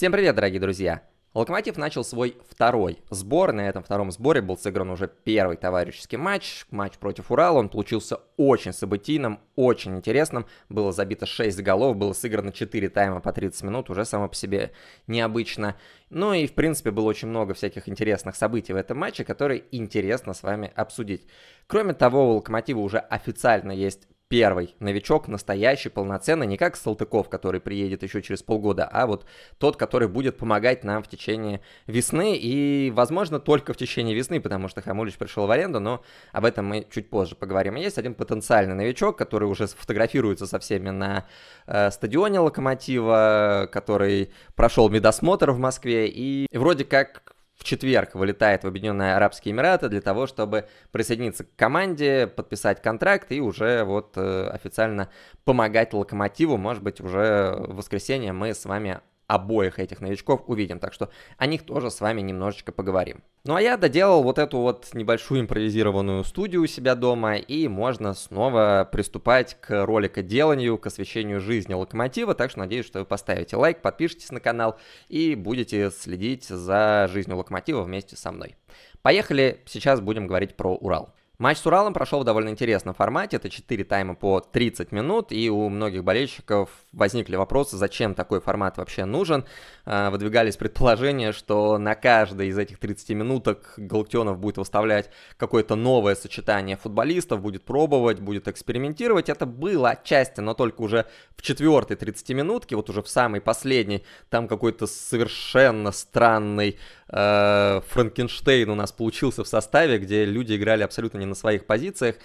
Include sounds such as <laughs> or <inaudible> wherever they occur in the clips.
Всем привет, дорогие друзья! Локомотив начал свой второй сбор. На этом втором сборе был сыгран уже первый товарищеский матч. Матч против Урала. Он получился очень событийным, очень интересным. Было забито 6 голов, было сыграно 4 тайма по 30 минут. Уже само по себе необычно. Ну и, в принципе, было очень много всяких интересных событий в этом матче, которые интересно с вами обсудить. Кроме того, у Локомотива уже официально есть первый новичок, настоящий, полноценный, не как Салтыков, который приедет еще через полгода, а вот тот, который будет помогать нам в течение весны и, возможно, только в течение весны, потому что Хамулич пришел в аренду, но об этом мы чуть позже поговорим. Есть один потенциальный новичок, который уже сфотографируется со всеми на э, стадионе Локомотива, который прошел медосмотр в Москве и вроде как в четверг вылетает в Объединенные Арабские Эмираты для того, чтобы присоединиться к команде, подписать контракт и уже вот э, официально помогать Локомотиву. Может быть, уже в воскресенье мы с вами обоих этих новичков увидим. Так что о них тоже с вами немножечко поговорим. Ну а я доделал вот эту вот небольшую импровизированную студию у себя дома, и можно снова приступать к роликоделанию, к освещению жизни локомотива, так что надеюсь, что вы поставите лайк, подпишитесь на канал и будете следить за жизнью локомотива вместе со мной. Поехали, сейчас будем говорить про Урал. Матч с Уралом прошел в довольно интересном формате. Это 4 тайма по 30 минут, и у многих болельщиков возникли вопросы, зачем такой формат вообще нужен. А, выдвигались предположения, что на каждой из этих 30 минуток Галактионов будет выставлять какое-то новое сочетание футболистов, будет пробовать, будет экспериментировать. Это было отчасти, но только уже в четвертой 30 минутке, вот уже в самой последней, там какой-то совершенно странный э, Франкенштейн у нас получился в составе, где люди играли абсолютно не на своих позициях,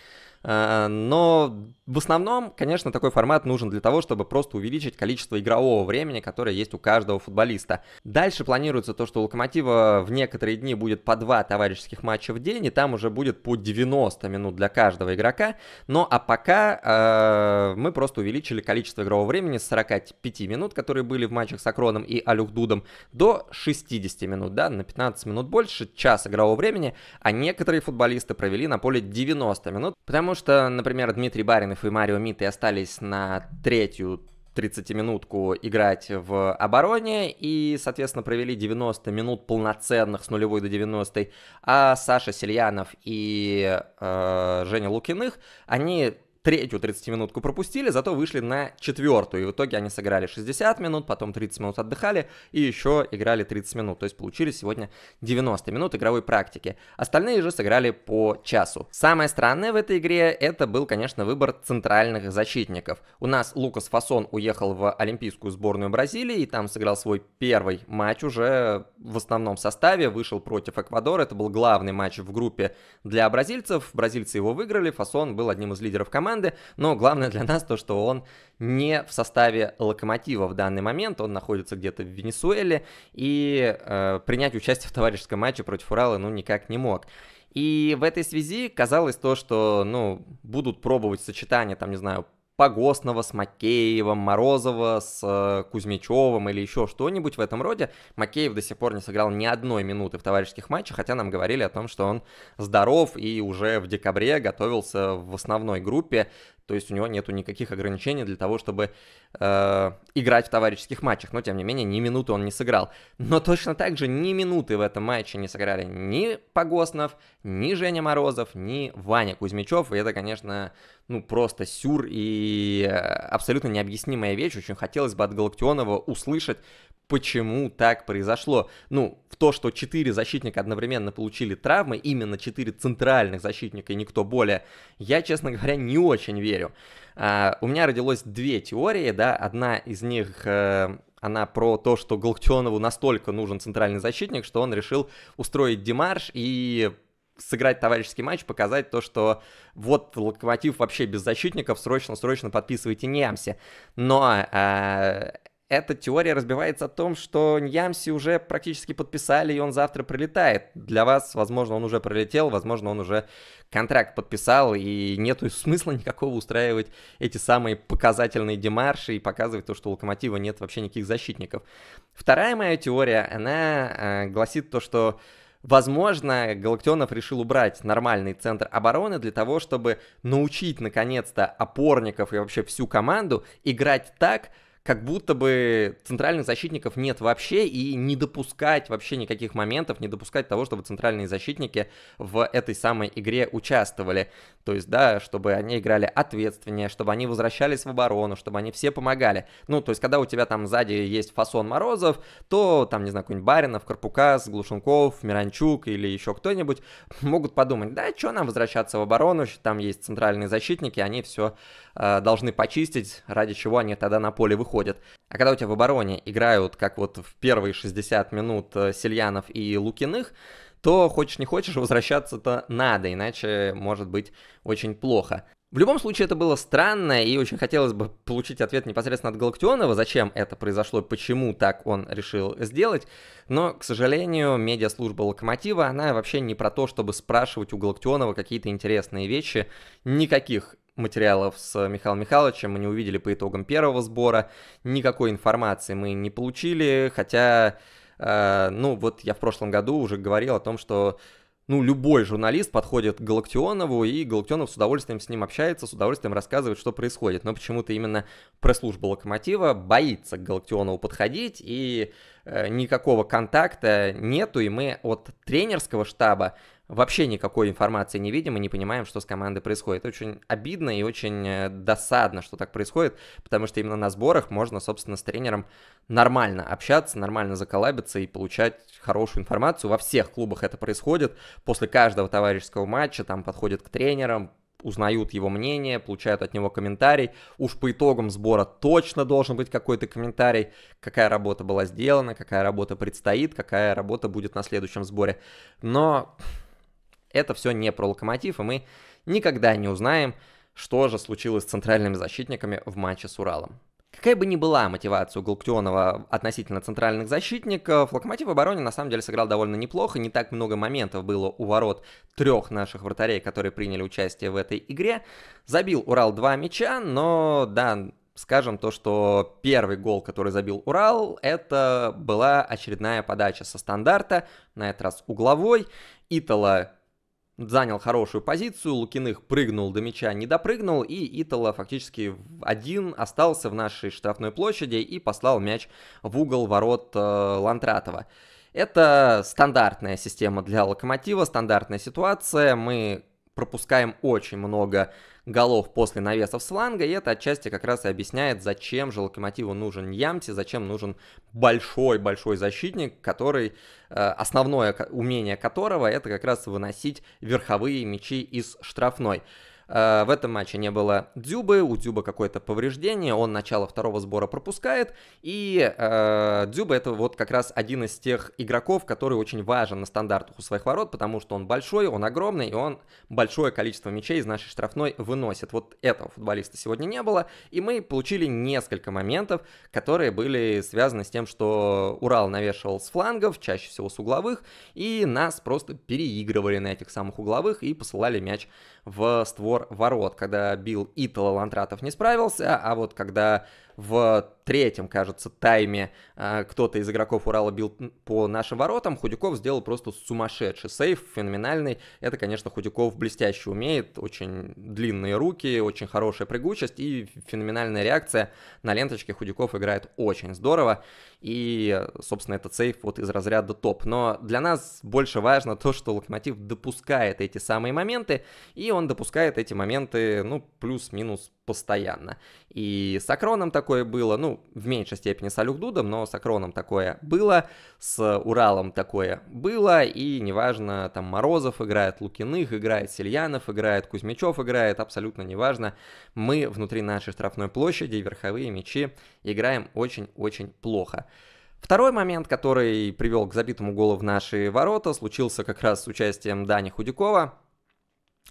Э, но в основном, конечно, такой формат нужен для того, чтобы просто увеличить количество игрового времени, которое есть у каждого футболиста. Дальше планируется то, что у Локомотива в некоторые дни будет по два товарищеских матча в день, и там уже будет по 90 минут для каждого игрока. Ну а пока э, мы просто увеличили количество игрового времени с 45 минут, которые были в матчах с Акроном и Алюх до 60 минут, да, на 15 минут больше, час игрового времени, а некоторые футболисты провели на поле 90 минут, потому что, например, Дмитрий Баринов и Марио Миты остались на третью 30-минутку играть в обороне и, соответственно, провели 90 минут полноценных с нулевой до 90 а Саша Сельянов и э, Женя Лукиных, они третью 30-минутку пропустили, зато вышли на четвертую. И в итоге они сыграли 60 минут, потом 30 минут отдыхали и еще играли 30 минут. То есть получили сегодня 90 минут игровой практики. Остальные же сыграли по часу. Самое странное в этой игре это был, конечно, выбор центральных защитников. У нас Лукас Фасон уехал в олимпийскую сборную Бразилии и там сыграл свой первый матч уже в основном составе, вышел против Эквадора. Это был главный матч в группе для бразильцев. Бразильцы его выиграли, Фасон был одним из лидеров команды команды, но главное для нас то, что он не в составе локомотива в данный момент, он находится где-то в Венесуэле, и э, принять участие в товарищеском матче против Урала ну никак не мог. И в этой связи казалось то, что, ну, будут пробовать сочетание, там, не знаю, Погосного с Макеевым, Морозова с э, Кузьмичевым или еще что-нибудь в этом роде. Макеев до сих пор не сыграл ни одной минуты в товарищеских матчах, хотя нам говорили о том, что он здоров и уже в декабре готовился в основной группе. То есть у него нету никаких ограничений для того, чтобы э, играть в товарищеских матчах. Но, тем не менее, ни минуты он не сыграл. Но точно так же ни минуты в этом матче не сыграли ни Погоснов, ни Женя Морозов, ни Ваня Кузьмичев. И это, конечно, ну, просто сюр и э, абсолютно необъяснимая вещь. Очень хотелось бы от Галактионова услышать, почему так произошло. Ну, в то, что четыре защитника одновременно получили травмы, именно четыре центральных защитника и никто более, я, честно говоря, не очень верю. А, у меня родилось две теории, да, одна из них... Э, она про то, что Галактионову настолько нужен центральный защитник, что он решил устроить демарш и сыграть товарищеский матч, показать то, что вот Локомотив вообще без защитников, срочно-срочно подписывайте Ниамси. Но э, эта теория разбивается о том, что Ньямси уже практически подписали, и он завтра прилетает. Для вас, возможно, он уже прилетел, возможно, он уже контракт подписал, и нету смысла никакого устраивать эти самые показательные демарши и показывать то, что у Локомотива нет вообще никаких защитников. Вторая моя теория, она э, гласит то, что Возможно, Галактионов решил убрать нормальный центр обороны для того, чтобы научить наконец-то опорников и вообще всю команду играть так, как будто бы центральных защитников нет вообще, и не допускать вообще никаких моментов, не допускать того, чтобы центральные защитники в этой самой игре участвовали. То есть, да, чтобы они играли ответственнее, чтобы они возвращались в оборону, чтобы они все помогали. Ну, то есть, когда у тебя там сзади есть Фасон Морозов, то там, не знаю, какой-нибудь Баринов, Карпукас, Глушенков, Миранчук или еще кто-нибудь могут подумать, да, что нам возвращаться в оборону, там есть центральные защитники, они все э, должны почистить, ради чего они тогда на поле выходят уходит. А когда у тебя в обороне играют, как вот в первые 60 минут э, Сильянов и Лукиных, то хочешь не хочешь, <laughs> возвращаться-то надо, иначе может быть очень плохо. В любом случае, это было странно, и очень хотелось бы получить ответ непосредственно от Галактионова, зачем это произошло, почему так он решил сделать. Но, к сожалению, медиаслужба «Локомотива», она вообще не про то, чтобы спрашивать у Галактионова какие-то интересные вещи. Никаких материалов с э, Михаилом Михайловичем мы не увидели по итогам первого сбора, никакой информации мы не получили, хотя, э, ну вот я в прошлом году уже говорил о том, что ну, любой журналист подходит к Галактионову, и Галактионов с удовольствием с ним общается, с удовольствием рассказывает, что происходит. Но почему-то именно пресс-служба Локомотива боится к Галактионову подходить, и э, никакого контакта нету, и мы от тренерского штаба вообще никакой информации не видим и не понимаем, что с командой происходит. Очень обидно и очень э, досадно, что так происходит, потому что именно на сборах можно, собственно, с тренером нормально общаться, нормально заколабиться и получать хорошую информацию. Во всех клубах это происходит. После каждого товарищеского матча там подходят к тренерам, узнают его мнение, получают от него комментарий. Уж по итогам сбора точно должен быть какой-то комментарий, какая работа была сделана, какая работа предстоит, какая работа будет на следующем сборе. Но это все не про локомотив, и мы никогда не узнаем, что же случилось с центральными защитниками в матче с Уралом. Какая бы ни была мотивация у Голктионова относительно центральных защитников, Локомотив в обороне на самом деле сыграл довольно неплохо, не так много моментов было у ворот трех наших вратарей, которые приняли участие в этой игре. Забил Урал два мяча, но да, скажем то, что первый гол, который забил Урал, это была очередная подача со стандарта, на этот раз угловой. Итала занял хорошую позицию, Лукиных прыгнул до мяча, не допрыгнул, и Итала фактически один остался в нашей штрафной площади и послал мяч в угол ворот э, Лантратова. Это стандартная система для Локомотива, стандартная ситуация. Мы пропускаем очень много голов после навесов с фланга, и это отчасти как раз и объясняет, зачем же Локомотиву нужен Ямти, зачем нужен большой-большой защитник, который, э, основное умение которого это как раз выносить верховые мячи из штрафной. Э, в этом матче не было Дзюбы, у Дзюба какое-то повреждение, он начало второго сбора пропускает, и э, Дзюба это вот как раз один из тех игроков, который очень важен на стандартах у своих ворот, потому что он большой, он огромный, и он большое количество мячей из нашей штрафной выносит. Вот этого футболиста сегодня не было, и мы получили несколько моментов, которые были связаны с тем, что Урал навешивал с флангов, чаще всего с угловых, и нас просто переигрывали на этих самых угловых и посылали мяч в створ ворот, когда бил Итала Лантратов не справился, а вот когда в третьем, кажется, тайме э, кто-то из игроков Урала бил по нашим воротам, Худяков сделал просто сумасшедший сейф, феноменальный. Это, конечно, Худяков блестяще умеет, очень длинные руки, очень хорошая прыгучесть и феноменальная реакция. На ленточке Худяков играет очень здорово. И, собственно, этот сейф вот из разряда топ. Но для нас больше важно то, что Локомотив допускает эти самые моменты, и он допускает эти моменты, ну, плюс-минус постоянно. И с Акроном такое было, ну, в меньшей степени с Алюкдудом, но с Акроном такое было, с Уралом такое было, и неважно, там Морозов играет, Лукиных играет, Сельянов играет, Кузьмичев играет, абсолютно неважно. Мы внутри нашей штрафной площади верховые мячи играем очень-очень плохо. Второй момент, который привел к забитому голу в наши ворота, случился как раз с участием Дани Худякова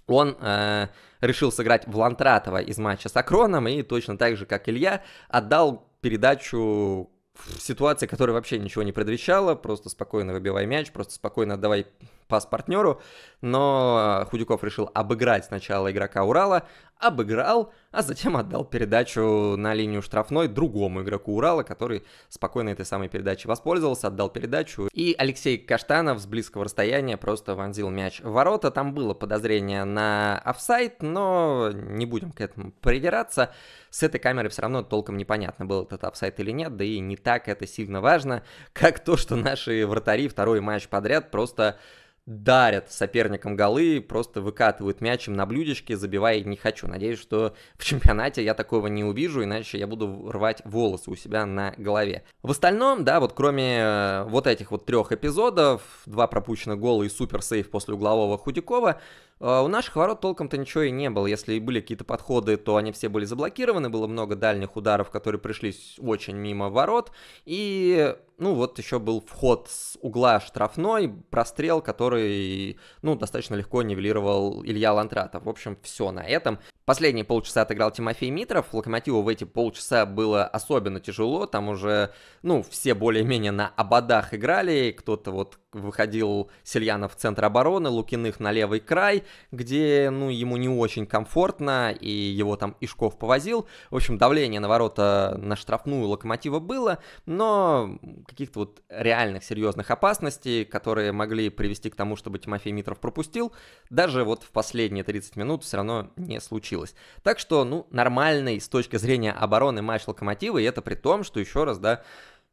он э, решил сыграть в Лантратова из матча с Акроном и точно так же, как Илья, отдал передачу в ситуации, которая вообще ничего не предвещала, просто спокойно выбивай мяч, просто спокойно отдавай пас партнеру, но э, Худяков решил обыграть сначала игрока Урала, обыграл, а затем отдал передачу на линию штрафной другому игроку Урала, который спокойно этой самой передачей воспользовался, отдал передачу. И Алексей Каштанов с близкого расстояния просто вонзил мяч в ворота. Там было подозрение на офсайт, но не будем к этому придираться. С этой камеры все равно толком непонятно, был этот офсайт или нет, да и не так это сильно важно, как то, что наши вратари второй матч подряд просто дарят соперникам голы, просто выкатывают мячем на блюдечке, забивая не хочу. Надеюсь, что в чемпионате я такого не увижу, иначе я буду рвать волосы у себя на голове. В остальном, да, вот кроме э, вот этих вот трех эпизодов, два пропущенных гола и супер сейв после углового Худякова, а, у наших ворот толком-то ничего и не было. Если и были какие-то подходы, то они все были заблокированы. Было много дальних ударов, которые пришлись очень мимо ворот. И, ну, вот еще был вход с угла штрафной, прострел, который, ну, достаточно легко нивелировал Илья Лантратов. В общем, все на этом. Последние полчаса отыграл Тимофей Митров. Локомотиву в эти полчаса было особенно тяжело. Там уже, ну, все более-менее на ободах играли. Кто-то вот выходил Сельянов в центр обороны, Лукиных на левый край где, ну, ему не очень комфортно, и его там Ишков повозил. В общем, давление на ворота э, на штрафную Локомотива было, но каких-то вот реальных серьезных опасностей, которые могли привести к тому, чтобы Тимофей Митров пропустил, даже вот в последние 30 минут все равно не случилось. Так что, ну, нормальный с точки зрения обороны матч Локомотива, и это при том, что еще раз, да,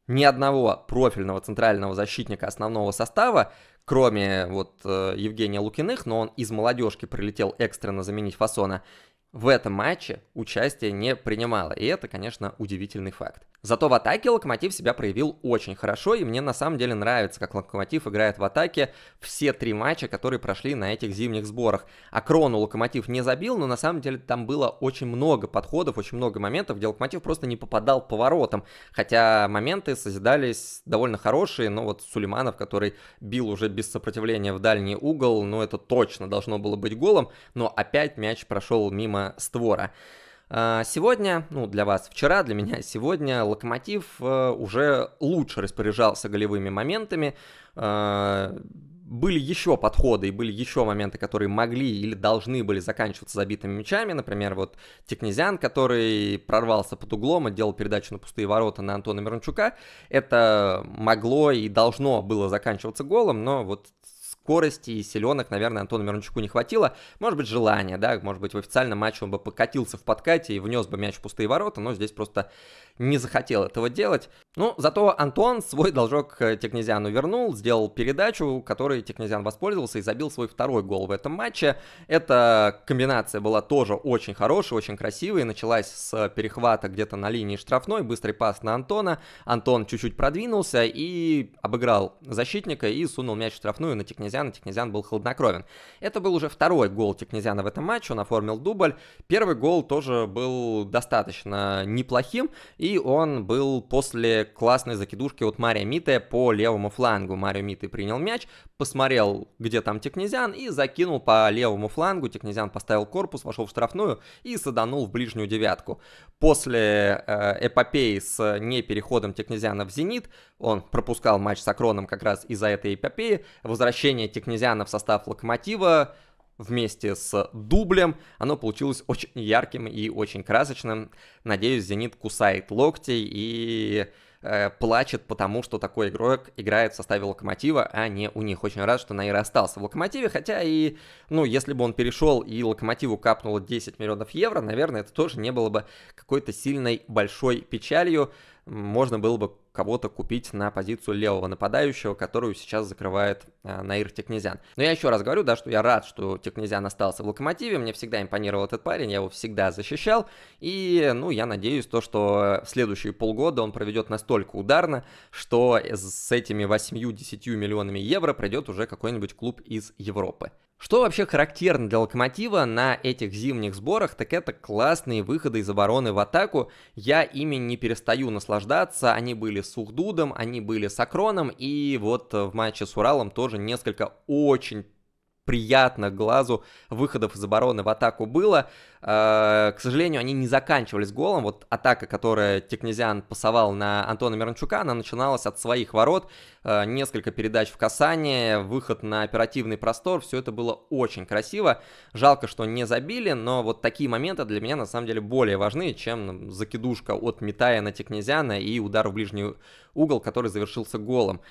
ни одного профильного центрального защитника основного состава, кроме вот э, Евгения Лукиных, но он из молодежки прилетел экстренно заменить Фасона, в этом матче участие не принимала. И это, конечно, удивительный факт. Зато в атаке Локомотив себя проявил очень хорошо, и мне на самом деле нравится, как Локомотив играет в атаке все три матча, которые прошли на этих зимних сборах. А Крону Локомотив не забил, но на самом деле там было очень много подходов, очень много моментов, где Локомотив просто не попадал по воротам, Хотя моменты созидались довольно хорошие, но вот Сулейманов, который бил уже без сопротивления в дальний угол, ну это точно должно было быть голом, но опять мяч прошел мимо створа. А, сегодня, ну для вас вчера, для меня <laughs> сегодня, Локомотив э, уже лучше распоряжался голевыми моментами. А, были еще подходы и были еще моменты, которые могли или должны были заканчиваться забитыми мячами. Например, вот Текнезян, который прорвался под углом и делал передачу на пустые ворота на Антона Мирончука. Это могло и должно было заканчиваться голом, но вот скорости и силенок, наверное, Антону Мирончуку не хватило. Может быть, желание, да, может быть, в официальном матче он бы покатился в подкате и внес бы мяч в пустые ворота, но здесь просто не захотел этого делать. Но ну, зато Антуан свой должок Технезиану вернул, сделал передачу, которой Технезиан воспользовался и забил свой второй гол в этом матче. Эта комбинация была тоже очень хорошая, очень красивая. Началась с перехвата где-то на линии штрафной, быстрый пас на Антона. Антон чуть-чуть продвинулся и обыграл защитника и сунул мяч в штрафную на Технезиана. Технезиан был хладнокровен. Это был уже второй гол Технезиана в этом матче, он оформил дубль. Первый гол тоже был достаточно неплохим, и он был после классной закидушки от Мария Мите по левому флангу. Марио Мите принял мяч, посмотрел, где там Текнезян, и закинул по левому флангу. Текнезян поставил корпус, вошел в штрафную и саданул в ближнюю девятку. После э, эпопеи с непереходом Текнезяна в «Зенит», он пропускал матч с Акроном как раз из-за этой эпопеи, возвращение Текнезяна в состав «Локомотива», вместе с дублем. Оно получилось очень ярким и очень красочным. Надеюсь, «Зенит» кусает локти и э, плачет, потому что такой игрок играет в составе «Локомотива», а не у них. Очень рад, что Наир остался в «Локомотиве», хотя и, ну, если бы он перешел и «Локомотиву» капнуло 10 миллионов евро, наверное, это тоже не было бы какой-то сильной большой печалью можно было бы кого-то купить на позицию левого нападающего, которую сейчас закрывает э, Наир Текнезян. Но я еще раз говорю, да, что я рад, что Текнезян остался в Локомотиве, мне всегда импонировал этот парень, я его всегда защищал, и, ну, я надеюсь, то, что в следующие полгода он проведет настолько ударно, что с этими 8-10 миллионами евро придет уже какой-нибудь клуб из Европы. Что вообще характерно для Локомотива на этих зимних сборах, так это классные выходы из обороны в атаку. Я ими не перестаю наслаждаться. Они были с Ухдудом, они были с Акроном, и вот в матче с Уралом тоже несколько очень приятно глазу выходов из обороны в атаку было. Э, к сожалению, они не заканчивались голом. Вот атака, которая Текнезиан пасовал на Антона Миранчука, она начиналась от своих ворот. Э, несколько передач в касание, выход на оперативный простор. Все это было очень красиво. Жалко, что не забили, но вот такие моменты для меня на самом деле более важны, чем закидушка от Митая на Текнезиана и удар в ближний угол, который завершился голом.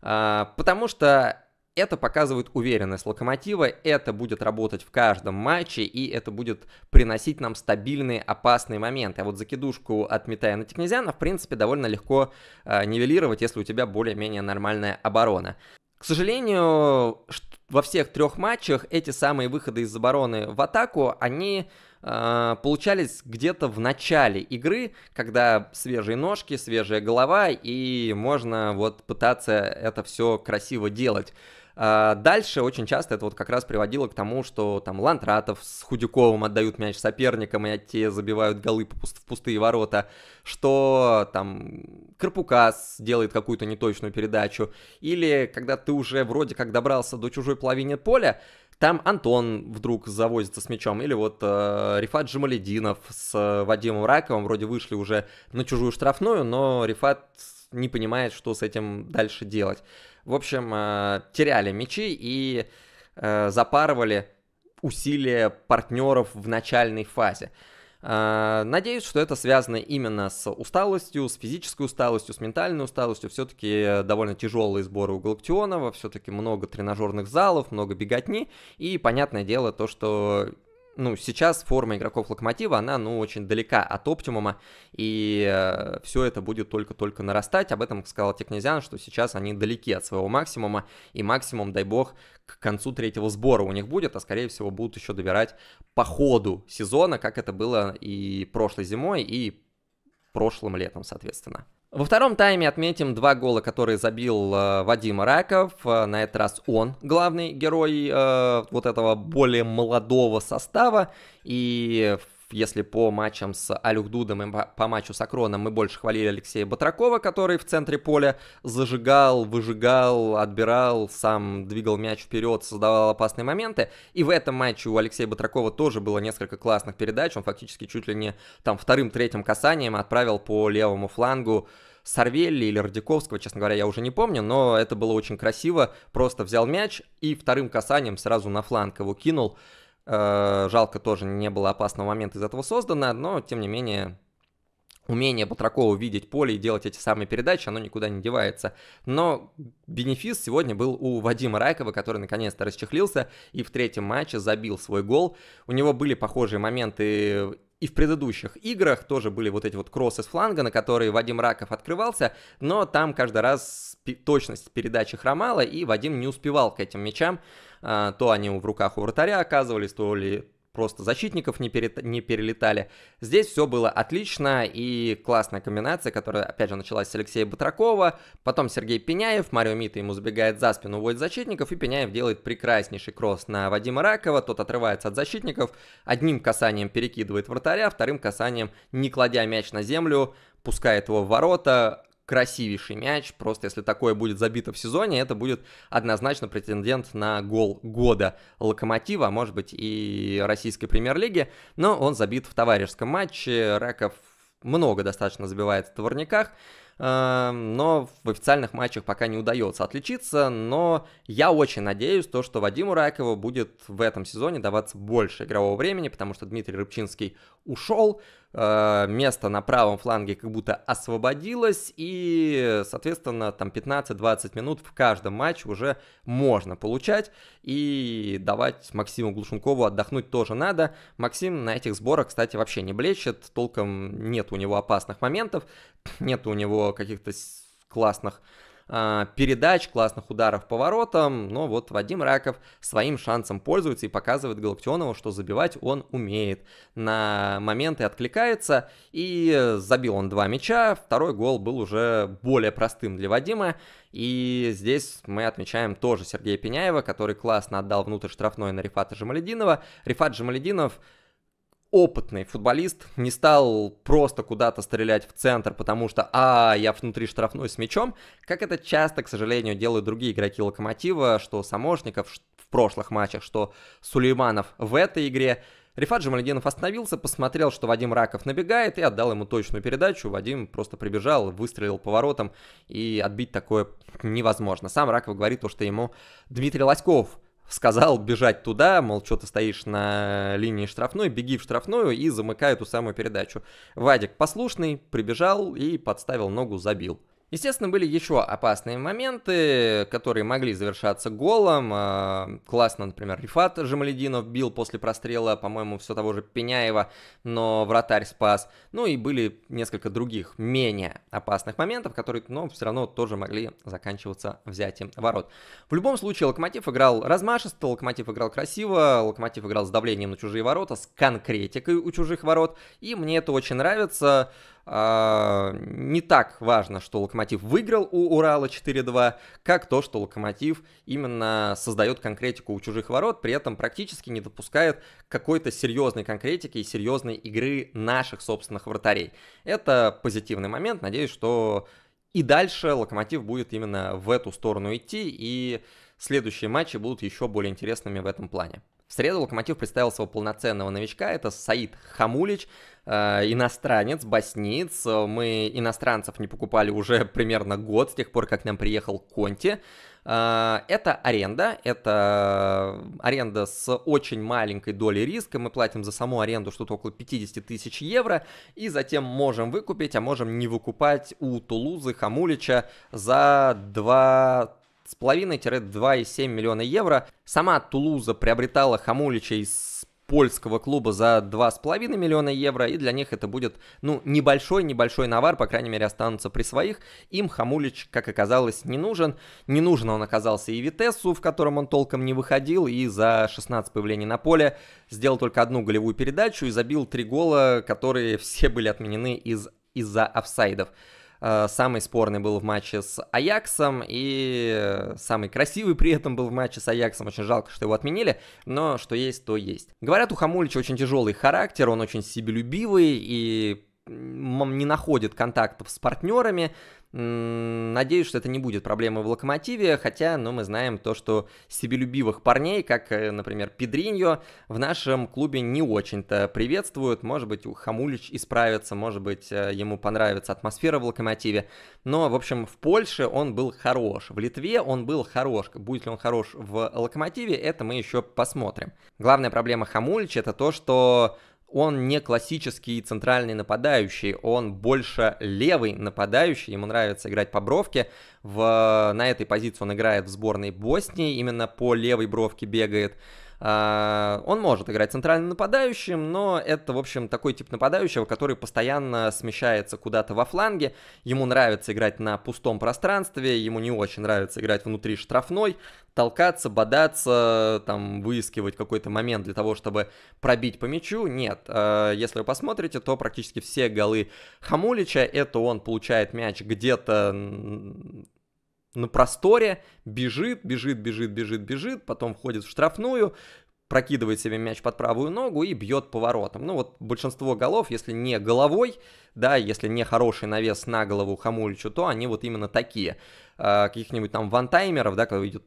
Э, потому что это показывает уверенность Локомотива, это будет работать в каждом матче, и это будет приносить нам стабильные опасные моменты. А вот закидушку от Митаяна Текнезяна, в принципе, довольно легко э, нивелировать, если у тебя более-менее нормальная оборона. К сожалению, во всех трех матчах эти самые выходы из обороны в атаку, они а, получались где-то в начале игры, когда свежие ножки, свежая голова, и можно вот пытаться это все красиво делать. А, дальше очень часто это вот как раз приводило к тому, что там Лантратов с Худяковым отдают мяч соперникам, и те забивают голы в пустые ворота, что там Карпукас делает какую-то неточную передачу, или когда ты уже вроде как добрался до чужой половины поля, там Антон вдруг завозится с мячом, или вот э, Рифат Джамалединов с э, Вадимом Раковым вроде вышли уже на чужую штрафную, но Рифат не понимает, что с этим дальше делать. В общем, э, теряли мячи и э, запарывали усилия партнеров в начальной фазе. Э, надеюсь, что это связано именно с усталостью, с физической усталостью, с ментальной усталостью. Все-таки довольно тяжелые сборы у Галактионова, все-таки много тренажерных залов, много беготни. И понятное дело то, что ну, сейчас форма игроков Локомотива, она, ну, очень далека от оптимума, и э, все это будет только-только нарастать. Об этом сказал Текнезян, что сейчас они далеки от своего максимума, и максимум, дай бог, к концу третьего сбора у них будет, а, скорее всего, будут еще добирать по ходу сезона, как это было и прошлой зимой, и прошлым летом, соответственно. Во втором тайме отметим два гола, которые забил э, Вадим Раков. Э, на этот раз он главный герой э, вот этого более молодого состава. И э, если по матчам с Алюх и по матчу с Акроном мы больше хвалили Алексея Батракова, который в центре поля зажигал, выжигал, отбирал, сам двигал мяч вперед, создавал опасные моменты. И в этом матче у Алексея Батракова тоже было несколько классных передач. Он фактически чуть ли не там вторым-третьим касанием отправил по левому флангу Сарвелли или Радиковского, честно говоря, я уже не помню, но это было очень красиво. Просто взял мяч и вторым касанием сразу на фланг его кинул. Э, жалко тоже не было опасного момента из этого создано, но тем не менее умение Батракова видеть поле и делать эти самые передачи, оно никуда не девается. Но бенефис сегодня был у Вадима Райкова, который наконец-то расчехлился и в третьем матче забил свой гол. У него были похожие моменты и в предыдущих играх тоже были вот эти вот кроссы с фланга, на которые Вадим Раков открывался, но там каждый раз точность передачи хромала, и Вадим не успевал к этим мячам. А, то они в руках у вратаря оказывались, то ли просто защитников не, перет... не перелетали. Здесь все было отлично и классная комбинация, которая, опять же, началась с Алексея Батракова, потом Сергей Пеняев, Марио Мита ему забегает за спину, уводит защитников, и Пеняев делает прекраснейший кросс на Вадима Ракова, тот отрывается от защитников, одним касанием перекидывает вратаря, вторым касанием, не кладя мяч на землю, пускает его в ворота, красивейший мяч. Просто если такое будет забито в сезоне, это будет однозначно претендент на гол года Локомотива, а может быть и российской премьер-лиги. Но он забит в товарищеском матче. Раков много достаточно забивает в товарниках эм, но в официальных матчах пока не удается отличиться, но я очень надеюсь, то, что Вадиму Ракову будет в этом сезоне даваться больше игрового времени, потому что Дмитрий Рыбчинский ушел, Э, место на правом фланге как будто освободилось, и, соответственно, там 15-20 минут в каждом матче уже можно получать, и давать Максиму Глушенкову отдохнуть тоже надо. Максим на этих сборах, кстати, вообще не блещет, толком нет у него опасных моментов, <clears throat> нет у него каких-то классных а, передач, классных ударов по воротам, но вот Вадим Раков своим шансом пользуется и показывает Галактионову, что забивать он умеет. На моменты откликается, и забил он два мяча, второй гол был уже более простым для Вадима, и здесь мы отмечаем тоже Сергея Пеняева, который классно отдал внутрь штрафной на Рифата Жамалединова. Рифат Жамалединов... Жамалединов опытный футболист не стал просто куда-то стрелять в центр, потому что, а, я внутри штрафной с мячом, как это часто, к сожалению, делают другие игроки Локомотива, что Самошников в прошлых матчах, что Сулейманов в этой игре. Рифат Жамальдинов остановился, посмотрел, что Вадим Раков набегает, и отдал ему точную передачу. Вадим просто прибежал, выстрелил поворотом, и отбить такое невозможно. Сам Раков говорит то, что ему Дмитрий Лоськов сказал бежать туда, мол, что ты стоишь на линии штрафной, беги в штрафную и замыкай эту самую передачу. Вадик послушный, прибежал и подставил ногу, забил. Естественно, были еще опасные моменты, которые могли завершаться голом. А, классно, например, Рифат Жамалединов бил после прострела, по-моему, все того же Пеняева, но вратарь спас. Ну и были несколько других менее опасных моментов, которые, но все равно тоже могли заканчиваться взятием ворот. В любом случае, Локомотив играл размашисто, Локомотив играл красиво, Локомотив играл с давлением на чужие ворота, с конкретикой у чужих ворот, и мне это очень нравится. А, не так важно, что Локомотив выиграл у Урала 4-2, как то, что Локомотив именно создает конкретику у чужих ворот, при этом практически не допускает какой-то серьезной конкретики и серьезной игры наших собственных вратарей. Это позитивный момент, надеюсь, что и дальше Локомотив будет именно в эту сторону идти, и следующие матчи будут еще более интересными в этом плане. В среду «Локомотив» представил своего полноценного новичка, это Саид Хамулич, э, иностранец, босниц. Мы иностранцев не покупали уже <laughs> примерно год, с тех пор, как к нам приехал Конти. Э, это аренда, это аренда с очень маленькой долей риска, мы платим за саму аренду что-то около 50 тысяч евро, и затем можем выкупить, а можем не выкупать у Тулузы, Хамулича за 2 с половиной 2,7 миллиона евро. Сама Тулуза приобретала Хамулича из польского клуба за 2,5 миллиона евро, и для них это будет, ну, небольшой-небольшой навар, по крайней мере, останутся при своих. Им Хамулич, как оказалось, не нужен. Не нужен он оказался и Витессу, в котором он толком не выходил, и за 16 появлений на поле сделал только одну голевую передачу и забил три гола, которые <laughs> все были отменены из, из-за офсайдов. Э, самый спорный был в матче с Аяксом, и э, самый красивый при этом был в матче с Аяксом. Очень жалко, что его отменили, но что есть, то есть. Говорят, у Хамулича очень тяжелый характер, он очень себелюбивый, и не находит контактов с партнерами. Надеюсь, что это не будет проблемой в Локомотиве, хотя, ну, мы знаем то, что себелюбивых парней, как, э, например, Педриньо, в нашем клубе не очень-то приветствуют. Может быть, у Хамулич исправится, может быть, э, ему понравится атмосфера в Локомотиве. Но, в общем, в Польше он был хорош, в Литве он был хорош. Будет ли он хорош в Локомотиве, это мы еще посмотрим. Главная проблема Хамулича это то, что он не классический центральный нападающий, он больше левый нападающий, ему нравится играть по бровке. В, на этой позиции он играет в сборной Боснии, именно по левой бровке бегает. А, он может играть центральным нападающим, но это, в общем, такой тип нападающего, который постоянно смещается куда-то во фланге. Ему нравится играть на пустом пространстве, ему не очень нравится играть внутри штрафной, толкаться, бодаться, там, выискивать какой-то момент для того, чтобы пробить по мячу. Нет, а, если вы посмотрите, то практически все голы Хамулича, это он получает мяч где-то на просторе, бежит, бежит, бежит, бежит, бежит, потом входит в штрафную, прокидывает себе мяч под правую ногу и бьет поворотом. Ну вот большинство голов, если не головой, да, если не хороший навес на голову Хамуличу, то они вот именно такие. А, каких-нибудь там вантаймеров, да, когда идет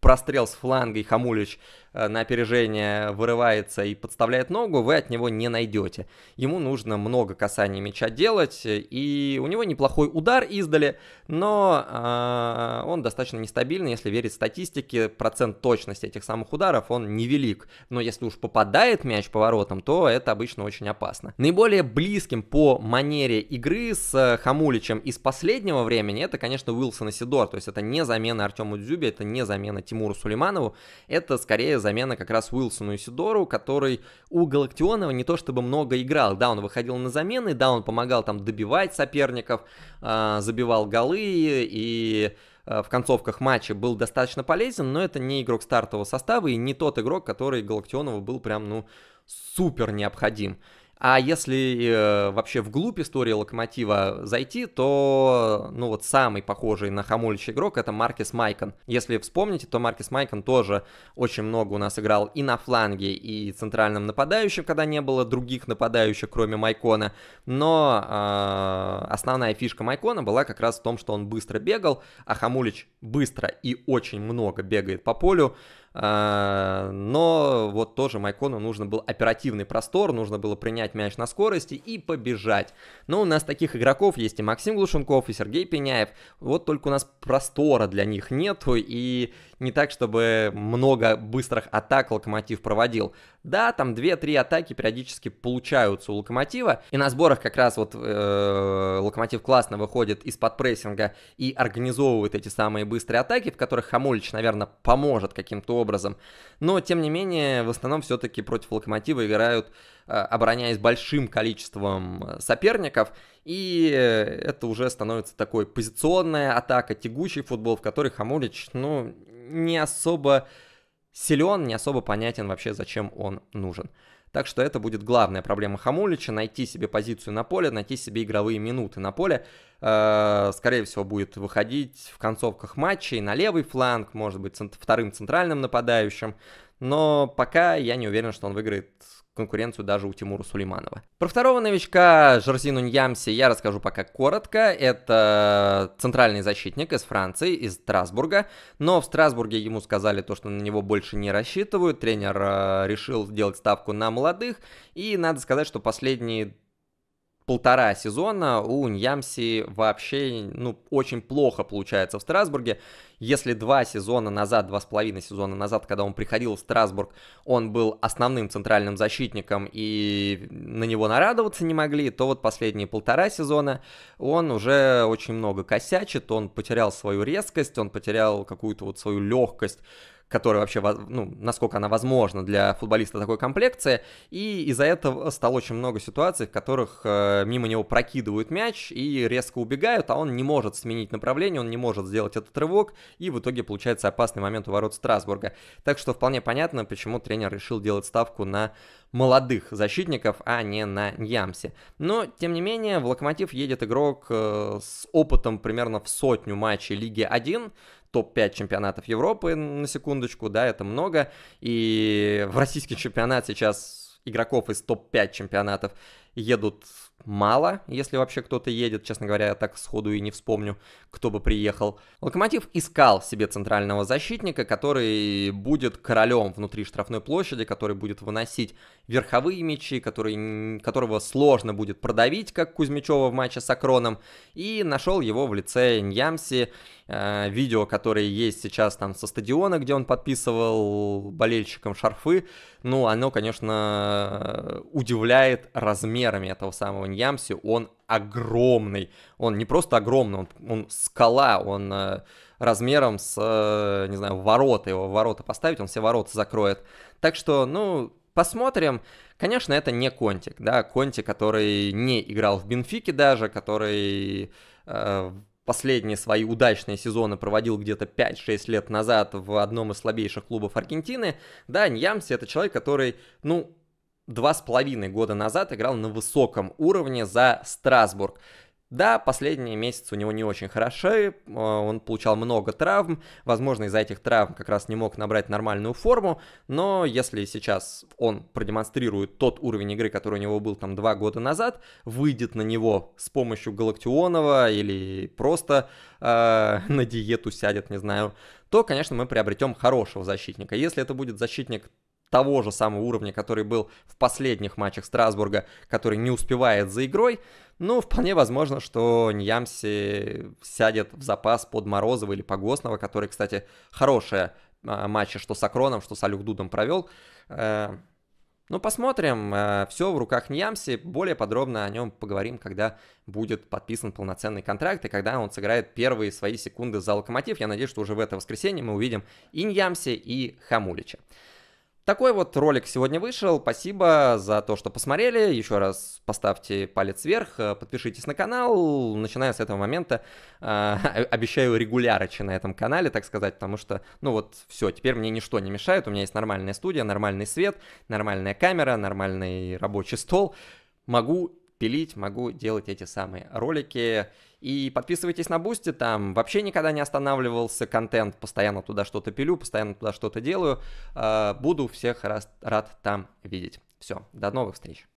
прострел с фланга, и Хамулич Э, на опережение вырывается и подставляет ногу, вы от него не найдете. Ему нужно много касаний мяча делать, и у него неплохой удар издали, но э, он достаточно нестабильный, если верить статистике, процент точности этих самых ударов он невелик, но если уж попадает мяч поворотом, то это обычно очень опасно. Наиболее близким по манере игры с э, Хамуличем из последнего времени, это, конечно, Уилсон и Сидор, то есть это не замена Артему Дзюбе, это не замена Тимуру Сулейманову, это скорее замена как раз Уилсону и Сидору, который у Галактионова не то чтобы много играл. Да, он выходил на замены, да, он помогал там добивать соперников, а, забивал голы и а, в концовках матча был достаточно полезен, но это не игрок стартового состава и не тот игрок, который Галактионову был прям, ну, супер необходим. А если э, вообще вглубь истории Локомотива зайти, то, ну вот самый похожий на Хамулич игрок это Маркис Майкон. Если вспомните, то Маркис Майкон тоже очень много у нас играл и на фланге, и центральном нападающем, когда не было других нападающих, кроме Майкона. Но э, основная фишка Майкона была как раз в том, что он быстро бегал, а Хамулич быстро и очень много бегает по полю. А, но вот тоже Майкону нужно был оперативный простор, нужно было принять мяч на скорости и побежать. Но у нас таких игроков есть и Максим Глушенков, и Сергей Пеняев. Вот только у нас простора для них нету, и не так, чтобы много быстрых атак Локомотив проводил. Да, там 2-3 атаки периодически получаются у Локомотива, и на сборах как раз вот э, Локомотив классно выходит из-под прессинга и организовывает эти самые быстрые атаки, в которых Хамулич, наверное, поможет каким-то образом. Но, тем не менее, в основном все-таки против Локомотива играют, э, обороняясь большим количеством э, соперников, и э, это уже становится такой позиционная атака, тягучий футбол, в который Хамулич, ну, не особо силен, не особо понятен вообще, зачем он нужен. Так что это будет главная проблема Хамулича, найти себе позицию на поле, найти себе игровые минуты на поле. Э, скорее всего, будет выходить в концовках матчей на левый фланг, может быть, вторым центральным нападающим. Но пока я не уверен, что он выиграет конкуренцию даже у Тимура Сулейманова. Про второго новичка Жорзину Ньямси я расскажу пока коротко. Это центральный защитник из Франции, из Страсбурга. Но в Страсбурге ему сказали то, что на него больше не рассчитывают. Тренер э, решил сделать ставку на молодых. И надо сказать, что последние полтора сезона у Ньямси вообще, ну, очень плохо получается в Страсбурге. Если два сезона назад, два с половиной сезона назад, когда он приходил в Страсбург, он был основным центральным защитником и на него нарадоваться не могли, то вот последние полтора сезона он уже очень много косячит, он потерял свою резкость, он потерял какую-то вот свою легкость которая вообще, ну, насколько она возможна для футболиста такой комплекции, и из-за этого стало очень много ситуаций, в которых э, мимо него прокидывают мяч и резко убегают, а он не может сменить направление, он не может сделать этот рывок, и в итоге получается опасный момент у ворот Страсбурга. Так что вполне понятно, почему тренер решил делать ставку на молодых защитников, а не на Ньямсе. Но, тем не менее, в Локомотив едет игрок э, с опытом примерно в сотню матчей Лиги 1, топ-5 чемпионатов Европы, на секундочку, да, это много. И в российский чемпионат сейчас игроков из топ-5 чемпионатов едут мало, если вообще кто-то едет. Честно говоря, я так сходу и не вспомню, кто бы приехал. Локомотив искал себе центрального защитника, который будет королем внутри штрафной площади, который будет выносить верховые мячи, которые, которого сложно будет продавить, как Кузьмичева в матче с Акроном, и нашел его в лице Ньямси, э, видео, которое есть сейчас там со стадиона, где он подписывал болельщикам шарфы, ну, оно, конечно, удивляет размерами этого самого Ньямси, он огромный, он не просто огромный, он, он скала, он э, размером с, э, не знаю, ворота, его ворота поставить, он все ворота закроет, так что, ну, Посмотрим. Конечно, это не Контик, да, Конти, который не играл в Бенфике даже, который э, последние свои удачные сезоны проводил где-то 5-6 лет назад в одном из слабейших клубов Аргентины. Да, Ньямси это человек, который, ну, два с половиной года назад играл на высоком уровне за Страсбург. Да, последние месяцы у него не очень хороши, э, он получал много травм, возможно, из-за этих травм как раз не мог набрать нормальную форму, но если сейчас он продемонстрирует тот уровень игры, который у него был там два года назад, выйдет на него с помощью Галактионова или просто э, <laughs> на диету сядет, не знаю, то, конечно, мы приобретем хорошего защитника. Если это будет защитник того же самого уровня, который был в последних матчах Страсбурга, который не успевает за игрой, ну, вполне возможно, что Ньямси сядет в запас под Морозова или Погосного, который, кстати, хорошие а, матчи что с Акроном, что с Алюк Дудом провел. Э, ну, посмотрим. Э, Все в руках Ньямси. Более подробно о нем поговорим, когда будет подписан полноценный контракт и когда он сыграет первые свои секунды за локомотив. Я надеюсь, что уже в это воскресенье мы увидим и Ньямси, и Хамулича. Такой вот ролик сегодня вышел. Спасибо за то, что посмотрели. Еще раз поставьте палец вверх, э, подпишитесь на канал. Начиная с этого момента, э, <laughs> обещаю регулярочи на этом канале, так сказать, потому что, ну вот, все, теперь мне ничто не мешает. У меня есть нормальная студия, нормальный свет, нормальная камера, нормальный рабочий стол. Могу пилить, могу делать эти самые ролики. И подписывайтесь на Бусти, там вообще никогда не останавливался контент, постоянно туда что-то пилю, постоянно туда что-то делаю. Э, буду всех рад там видеть. Все, до новых встреч.